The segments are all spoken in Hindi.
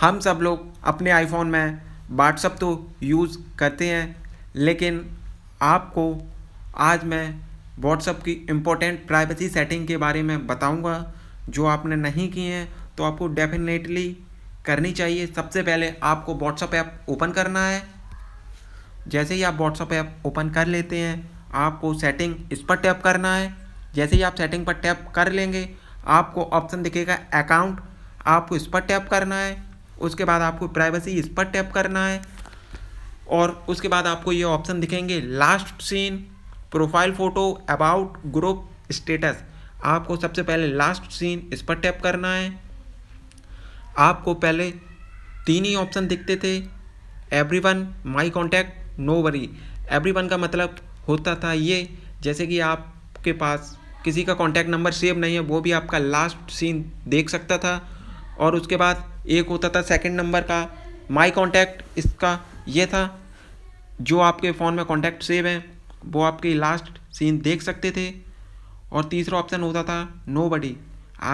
हम सब लोग अपने आईफोन में व्हाट्सअप तो यूज़ करते हैं लेकिन आपको आज मैं व्हाट्सअप की इम्पोर्टेंट प्राइवेसी सेटिंग के बारे में बताऊंगा जो आपने नहीं किए हैं तो आपको डेफिनेटली करनी चाहिए सबसे पहले आपको व्हाट्सअप ऐप ओपन करना है जैसे ही आप व्हाट्सअप ऐप ओपन कर लेते हैं आपको सेटिंग इस पर टैप करना है जैसे ही आप सेटिंग पर टैप कर लेंगे आपको ऑप्शन दिखेगा अकाउंट आपको इस पर टैप करना है उसके बाद आपको प्राइवेसी इस पर टैप करना है और उसके बाद आपको ये ऑप्शन दिखेंगे last seen profile photo about group status आपको सबसे पहले लास्ट सीन इस पर टैप करना है आपको पहले तीन ही ऑप्शन दिखते थे एवरी वन माई कॉन्टैक्ट नो वरी एवरी वन का मतलब होता था ये जैसे कि आपके पास किसी का कॉन्टैक्ट नंबर सेव नहीं है वो भी आपका लास्ट सीन देख सकता था और उसके बाद एक होता था सेकंड नंबर का माई कॉन्टैक्ट इसका ये था जो आपके फ़ोन में कॉन्टैक्ट सेव हैं वो आपके लास्ट सीन देख सकते थे और तीसरा ऑप्शन होता था नो बडी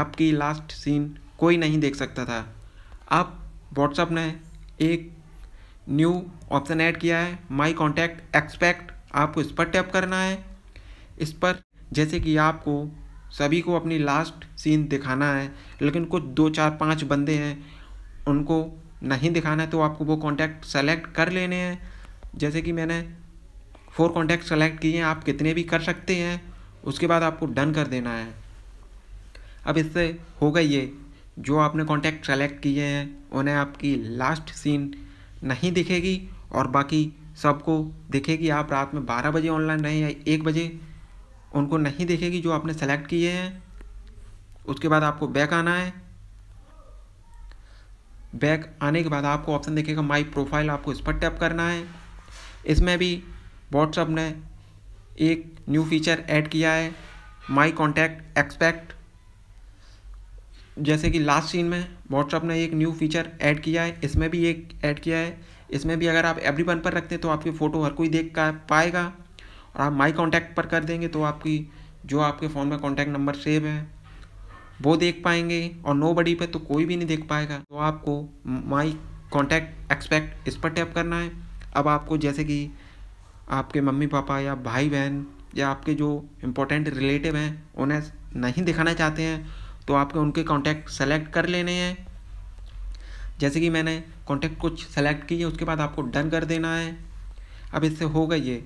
आपकी लास्ट सीन कोई नहीं देख सकता था अब व्हाट्सअप ने एक न्यू ऑप्शन ऐड किया है माई कॉन्टैक्ट एक्सपेक्ट आपको इस पर टैप करना है इस पर जैसे कि आपको सभी को अपनी लास्ट सीन दिखाना है लेकिन कुछ दो चार पाँच बंदे हैं उनको नहीं दिखाना है तो आपको वो कॉन्टैक्ट सेलेक्ट कर लेने हैं जैसे कि मैंने फोर कॉन्टैक्ट सेलेक्ट किए हैं आप कितने भी कर सकते हैं उसके बाद आपको डन कर देना है अब इससे होगा ये जो आपने कॉन्टैक्ट सेलेक्ट किए हैं उन्हें आपकी लास्ट सीन नहीं दिखेगी और बाकी सबको दिखेगी आप रात में बारह बजे ऑनलाइन रहें या एक बजे उनको नहीं दिखेगी जो आपने सेलेक्ट किए हैं उसके बाद आपको बैक आना है बैक आने के बाद आपको ऑप्शन देखेगा माई प्रोफाइल आपको इस पर टैप करना है इसमें भी व्हाट्सअप ने एक न्यू फीचर ऐड किया है माई कॉन्टैक्ट एक्सपेक्ट जैसे कि लास्ट सीन में व्हाट्सअप ने एक न्यू फीचर ऐड किया है इसमें भी एक ऐड किया है इसमें भी अगर आप एवरी वन पर रखते हैं तो आपकी फ़ोटो हर कोई देख का पाएगा और आप माई कॉन्टैक्ट पर कर देंगे तो आपकी जो आपके फ़ोन में कॉन्टैक्ट नंबर सेव है वो देख पाएंगे और नो बडी पर तो कोई भी नहीं देख पाएगा तो आपको माई कॉन्टैक्ट एक्सपेक्ट इस पर टैप करना है अब आपको जैसे कि आपके मम्मी पापा या भाई बहन या आपके जो इम्पोर्टेंट रिलेटिव हैं उन्हें नहीं दिखाना चाहते हैं तो आपके उनके कॉन्टैक्ट सेलेक्ट कर लेने हैं जैसे कि मैंने कॉन्टैक्ट कुछ सेलेक्ट किए उसके बाद आपको डन कर देना है अब इससे होगा ये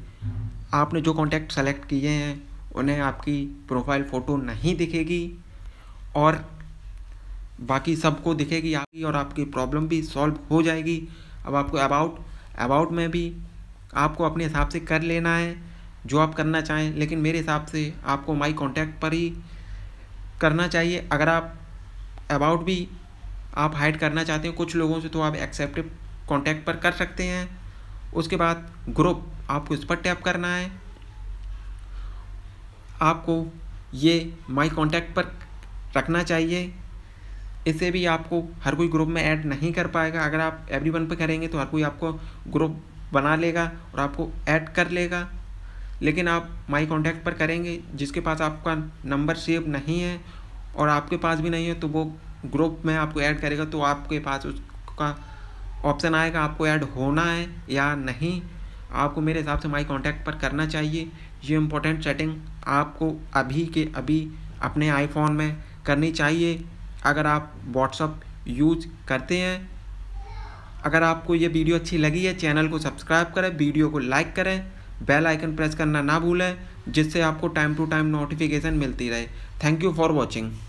आपने जो कॉन्टैक्ट सेलेक्ट किए हैं उन्हें आपकी प्रोफाइल फ़ोटो नहीं दिखेगी और बाकी सबको दिखेगी आपकी और आपकी प्रॉब्लम भी सॉल्व हो जाएगी अब आपको अबाउट अबाउट में भी आपको अपने हिसाब से कर लेना है जो आप करना चाहें लेकिन मेरे हिसाब से आपको माई कॉन्टैक्ट पर ही करना चाहिए अगर आप अबाउट भी आप हाइड करना चाहते हैं कुछ लोगों से तो आप एक्सेप्टिव कॉन्टैक्ट पर कर सकते हैं उसके बाद ग्रुप आपको इस पर टैप करना है आपको ये माई कॉन्टैक्ट पर रखना चाहिए इससे भी आपको हर कोई ग्रुप में ऐड नहीं कर पाएगा अगर आप एवरी वन पर करेंगे तो हर कोई आपको ग्रुप बना लेगा और आपको ऐड कर लेगा लेकिन आप माई कॉन्टैक्ट पर करेंगे जिसके पास आपका नंबर सेव नहीं है और आपके पास भी नहीं है तो वो ग्रुप में आपको ऐड करेगा तो आपके पास उसका ऑप्शन आएगा आपको ऐड होना है या नहीं आपको मेरे हिसाब से माई कॉन्टैक्ट पर करना चाहिए ये इम्पोर्टेंट सेटिंग आपको अभी के अभी अपने आईफोन में करनी चाहिए अगर आप व्हाट्सअप यूज करते हैं अगर आपको ये वीडियो अच्छी लगी है चैनल को सब्सक्राइब करें वीडियो को लाइक करें बेल आइकन प्रेस करना ना भूलें जिससे आपको टाइम टू टाइम नोटिफिकेशन मिलती रहे थैंक यू फॉर वॉचिंग